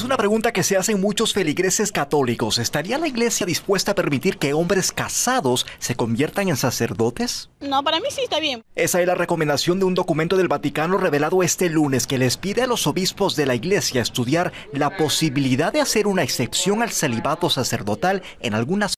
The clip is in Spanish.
Es una pregunta que se hacen muchos feligreses católicos. ¿Estaría la iglesia dispuesta a permitir que hombres casados se conviertan en sacerdotes? No, para mí sí está bien. Esa es la recomendación de un documento del Vaticano revelado este lunes que les pide a los obispos de la iglesia estudiar la posibilidad de hacer una excepción al celibato sacerdotal en algunas